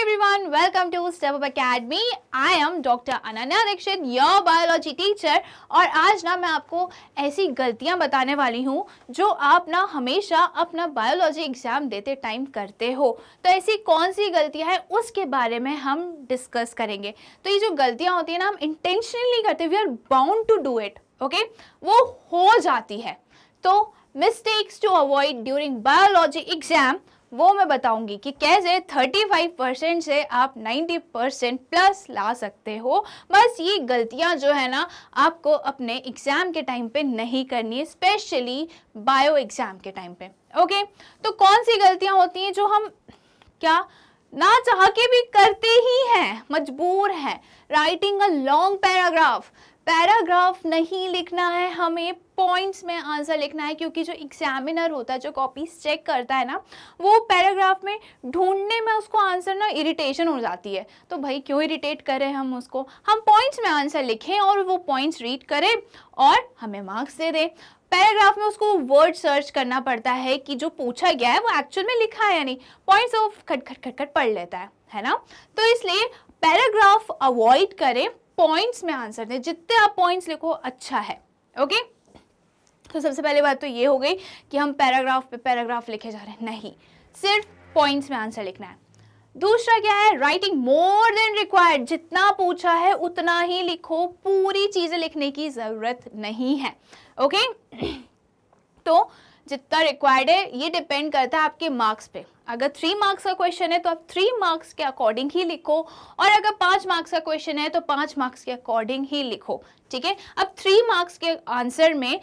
everyone, welcome to Step Up Academy. I am Dr. Ananya Dikshit your biology teacher और आज ना मैं आपको ऐसी गलतियां बताने वाली हूँ जो आप ना हमेशा अपना बायोलॉजी एग्ज़ाम देते टाइम करते हो तो ऐसी कौन सी गलतियां हैं उसके बारे में हम डिस्कस करेंगे तो ये जो गलतियां होती हैं ना हम इंटेंशनली करते we are bound to do it okay वो हो जाती है तो mistakes to avoid during biology exam वो मैं बताऊंगी कि कैसे 35 परसेंट से आप 90 परसेंट प्लस ला सकते हो बस ये गलतियां जो है ना आपको अपने एग्ज़ाम के टाइम पे नहीं करनी है स्पेशली बायो एग्ज़ाम के टाइम पे ओके तो कौन सी गलतियां होती हैं जो हम क्या ना चाह के भी करते ही हैं मजबूर हैं writing a long paragraph paragraph नहीं लिखना है हमें पॉइंट्स में आंसर लिखना है क्योंकि जो एग्जामिनर होता है जो कॉपीज चेक करता है ना वो पैराग्राफ में ढूंढने में उसको आंसर ना इरिटेशन हो जाती है तो भाई क्यों इरिटेट करें हम उसको हम पॉइंट्स में आंसर लिखें और वो पॉइंट्स रीड करें और हमें मार्क्स दे दें पैराग्राफ में उसको वर्ड सर्च करना पड़ता है कि जो पूछा गया है वो एक्चुअल में लिखा है या नहीं पॉइंट्स ऑफ खटखट खटखट पढ़ लेता है है ना तो इसलिए पैराग्राफ अवॉइड करें पॉइंट्स में आंसर दें जितने आप पॉइंट्स लिखो अच्छा है ओके तो सबसे पहले बात तो ये हो गई कि हम पैराग्राफ पे पैराग्राफ लिखे जा रहे हैं नहीं सिर्फ पॉइंट्स में आंसर लिखना है दूसरा क्या है राइटिंग मोर देन रिक्वायर्ड जितना पूछा है उतना ही लिखो पूरी चीज़ें लिखने की ज़रूरत नहीं है ओके okay? तो जितना रिक्वायर्ड है ये डिपेंड करता है आपके मार्क्स पे अगर थ्री मार्क्स का क्वेश्चन है तो आप थ्री मार्क्स के अकॉर्डिंग ही लिखो और अगर पाँच मार्क्स का क्वेश्चन है तो पाँच मार्क्स के अकॉर्डिंग ही लिखो ठीक है अब थ्री मार्क्स के आंसर में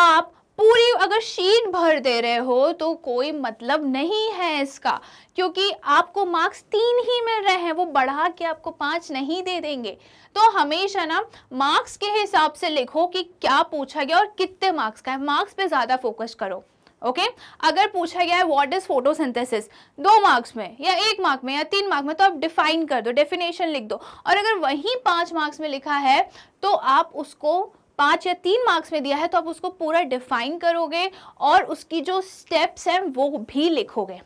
आप पूरी अगर शीट भर दे रहे हो तो कोई मतलब नहीं है इसका क्योंकि आपको मार्क्स तीन ही मिल रहे हैं वो बढ़ा के आपको पाँच नहीं दे देंगे तो हमेशा ना मार्क्स के हिसाब से लिखो कि क्या पूछा गया और कितने मार्क्स का है मार्क्स पे ज़्यादा फोकस करो ओके okay? अगर पूछा गया है व्हाट इज फोटोसिंथेसिस दो मार्क्स में या एक मार्क में या तीन मार्क में तो आप डिफाइन कर दो डेफिनेशन लिख दो और अगर वहीं पाँच मार्क्स में लिखा है तो आप उसको पाँच या तीन मार्क्स में दिया है तो आप उसको पूरा डिफाइन करोगे और उसकी जो स्टेप्स हैं वो भी लिखोगे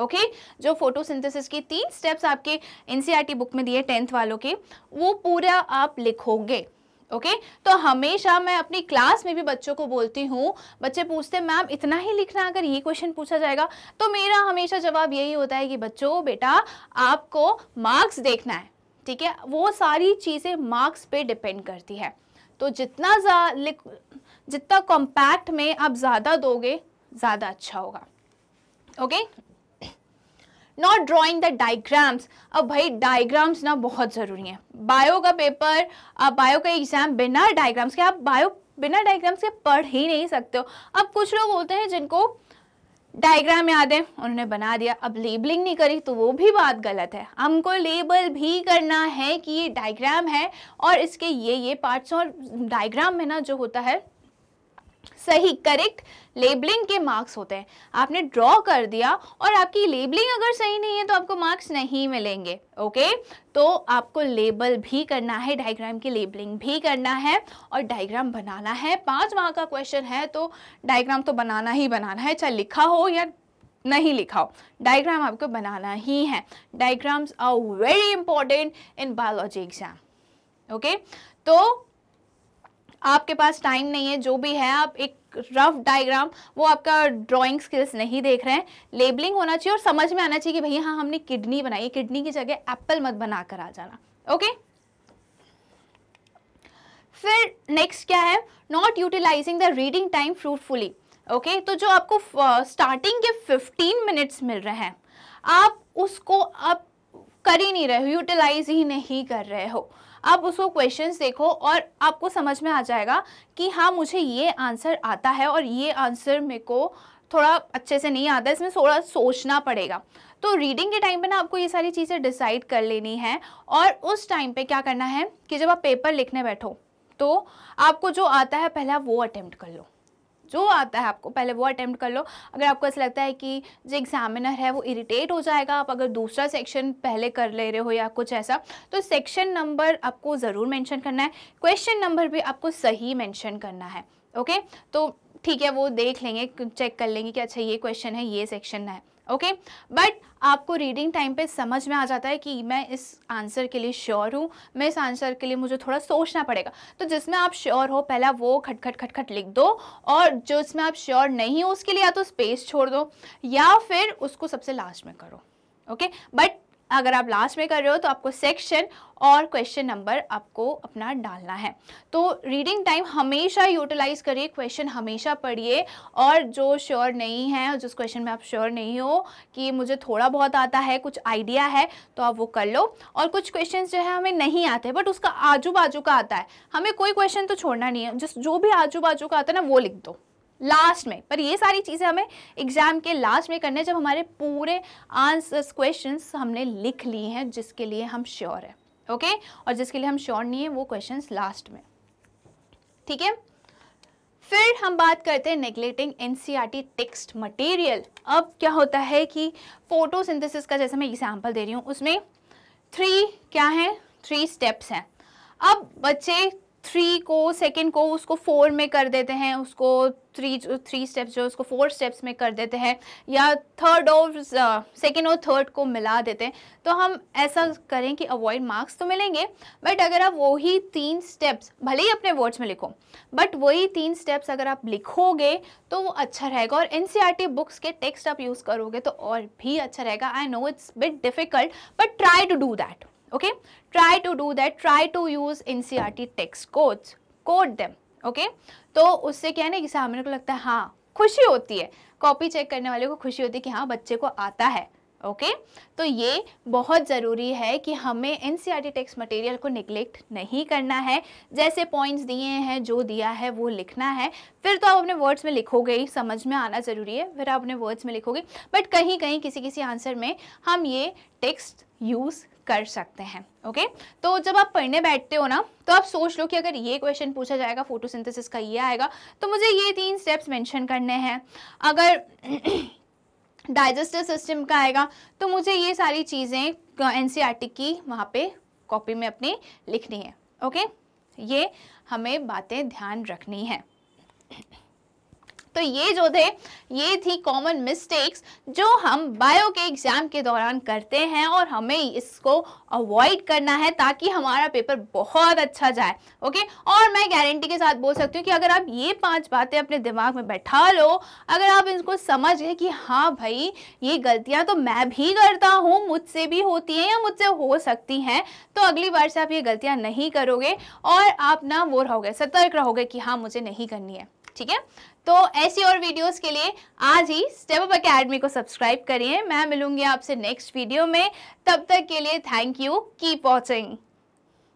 ओके okay? जो फोटोसिंथेसिस के तीन स्टेप्स आपके एनसीईआरटी बुक e में दिए टेंथ वालों के वो पूरा आप लिखोगे ओके okay? तो हमेशा मैं अपनी क्लास में भी बच्चों को बोलती हूँ बच्चे पूछते हैं मैम इतना ही लिखना अगर ये क्वेश्चन पूछा जाएगा तो मेरा हमेशा जवाब यही होता है कि बच्चों बेटा आपको मार्क्स देखना है ठीक है वो सारी चीज़ें मार्क्स पे डिपेंड करती है तो जितना जितना कॉम्पैक्ट में आप ज़्यादा दोगे ज़्यादा अच्छा होगा okay okay? Not drawing the diagrams अब भाई डायग्राम्स ना बहुत ज़रूरी हैं बायो का पेपर आप बायो का एग्ज़ाम बिना डायग्राम्स के आप बायो बिना डाइग्राम्स के पढ़ ही नहीं सकते हो अब कुछ लोग होते हैं जिनको डायग्राम याद है उन्होंने बना दिया अब लेबलिंग नहीं करी तो वो भी बात गलत है हमको लेबल भी करना है कि ये डायग्राम है और इसके ये ये पार्ट्स और डायग्राम में ना जो होता है सही करेक्ट लेबलिंग के मार्क्स होते हैं आपने ड्रॉ कर दिया और आपकी लेबलिंग अगर सही नहीं है तो आपको मार्क्स नहीं मिलेंगे ओके तो आपको लेबल भी करना है डायग्राम की लेबलिंग भी करना है और डायग्राम बनाना है पांच मार्क का क्वेश्चन है तो डायग्राम तो बनाना ही बनाना है चाहे लिखा हो या नहीं लिखा हो डायग्राम आपको बनाना ही है diagrams are very important in biology exam okay तो आपके पास टाइम नहीं है जो भी है आप एक रफ डायग्राम वो आपका ड्राइंग स्किल्स नहीं देख रहे हैं लेबलिंग होना चाहिए और समझ में आना चाहिए कि भैया हाँ हमने किडनी बनाई किडनी की जगह एप्पल मत बना कर आ जाना ओके फिर नेक्स्ट क्या है not utilising the reading time fruitfully okay तो जो आपको स्टार्टिंग के 15 मिनट्स मिल रहे हैं आप उसको आप कर ही नहीं रहे हो यूटिलाइज ही नहीं कर रहे हो आप उसको क्वेश्चंस देखो और आपको समझ में आ जाएगा कि हाँ मुझे ये आंसर आता है और ये आंसर मेरे को थोड़ा अच्छे से नहीं आता इसमें थोड़ा सोचना पड़ेगा तो रीडिंग के टाइम पे ना आपको ये सारी चीज़ें डिसाइड कर लेनी है और उस टाइम पे क्या करना है कि जब आप पेपर लिखने बैठो तो आपको जो आता है पहला वो अटैम्प्ट कर लो जो आता है आपको पहले वो अटैम्प्ट कर लो अगर आपको ऐसा लगता है कि जो एग्जामिनर है वो इरीटेट हो जाएगा आप अगर दूसरा सेक्शन पहले कर ले रहे हो या कुछ ऐसा तो सेक्शन नंबर आपको ज़रूर मैंशन करना है क्वेश्चन नंबर भी आपको सही मैंशन करना है ओके तो ठीक है वो देख लेंगे चेक कर लेंगे कि अच्छा ये क्वेश्चन है ये सेक्शन है ओके बट आपको रीडिंग टाइम पे समझ में आ जाता है कि मैं इस आंसर के लिए श्योर हूँ मैं इस आंसर के लिए मुझे थोड़ा सोचना पड़ेगा तो जिसमें आप श्योर हो पहला वो खटखट खटखट लिख दो और जो इसमें आप श्योर नहीं हो उसके लिए या तो स्पेस छोड़ दो या फिर उसको सबसे लास्ट में करो ओके बट अगर आप लास्ट में कर रहे हो तो आपको सेक्शन और क्वेश्चन नंबर आपको अपना डालना है तो रीडिंग टाइम हमेशा यूटिलाइज करिए क्वेश्चन हमेशा पढ़िए और जो श्योर नहीं है जिस क्वेश्चन में आप श्योर नहीं हो कि मुझे थोड़ा बहुत आता है कुछ आइडिया है तो आप वो कर लो और कुछ क्वेश्चन जो है हमें नहीं आते बट उसका आजू बाजू का आता है हमें कोई क्वेश्चन तो छोड़ना नहीं है जिस जो भी आजू बाजू का आता है ना वो लिख दो लास्ट में पर ये सारी चीज़ें हमें एग्ज़ाम के लास्ट में करने जब हमारे पूरे आंसर्स क्वेश्चंस हमने लिख लिए हैं जिसके लिए हम श्योर है ओके और जिसके लिए हम श्योर नहीं है वो क्वेश्चंस लास्ट में ठीक है फिर हम बात करते हैं नेगलेटिंग एन टेक्स्ट मटेरियल अब क्या होता है कि सिंथिस का जैसे मैं एग्जाम्पल दे रही हूँ उसमें थ्री क्या है थ्री स्टेप्स हैं अब बच्चे थ्री को सेकेंड को उसको फोर में कर देते हैं उसको थ्री थ्री स्टेप्स जो उसको फोर स्टेप्स में कर देते हैं या थर्ड और सेकेंड और थर्ड को मिला देते हैं तो हम ऐसा करें कि अवॉइड मार्क्स तो मिलेंगे बट अगर आप वही तीन स्टेप्स भले ही अपने वर्ड्स में लिखो बट वही तीन स्टेप्स अगर आप लिखोगे तो वो अच्छा रहेगा और एन बुक्स e के टेक्स्ट आप यूज़ करोगे तो और भी अच्छा रहेगा I know it's bit difficult but try to do that okay try to do that try to use ncrt e text codes code them okay तो उससे क्या है ना एग्जामिनर को लगता है हाँ खुशी होती है कॉपी चेक करने वाले को खुशी होती है कि हाँ बच्चे को आता है ओके okay? तो ये बहुत ज़रूरी है कि हमें N C R T text material को निगलेक्ट नहीं करना है जैसे पॉइंट्स दिए हैं जो दिया है वो लिखना है फिर तो आप अपने वर्ड्स में लिखोगे ही समझ में आना ज़रूरी है फिर आप अपने वर्ड्स में लिखोगे बट कहीं कहीं किसी किसी आंसर में हम ये टेक्स्ट यूज़ कर सकते हैं ओके तो जब आप पढ़ने बैठते हो ना तो आप सोच लो कि अगर ये क्वेश्चन पूछा जाएगा फोटोसिंथेसिस का ये आएगा तो मुझे ये तीन स्टेप्स मेंशन करने हैं अगर डाइजेस्टिव सिस्टम का आएगा तो मुझे ये सारी चीज़ें एन e की वहाँ पे कॉपी में अपनी लिखनी है ओके ये हमें बातें ध्यान रखनी है तो ये जो थे ये थी कॉमन मिस्टेक्स जो हम बायो के एग्ज़ाम के दौरान करते हैं और हमें इसको अवॉइड करना है ताकि हमारा पेपर बहुत अच्छा जाए ओके और मैं गारंटी के साथ बोल सकती हूँ कि अगर आप ये पांच बातें अपने दिमाग में बैठा लो अगर आप इनको समझ गए कि हाँ भाई ये गलतियाँ तो मैं भी करता हूँ मुझसे भी होती हैं या मुझसे हो सकती हैं तो अगली बार से आप ये गलतियाँ नहीं करोगे और आप ना वो रहोगे सतर्क रहोगे कि हाँ मुझे नहीं करनी है ठीक है तो ऐसी और वीडियोस के लिए आज ही स्टेप अप अकेडमी को सब्सक्राइब करिए मैं मिलूंगी आपसे नेक्स्ट वीडियो में तब तक के लिए थैंक यू कीप वॉचिंग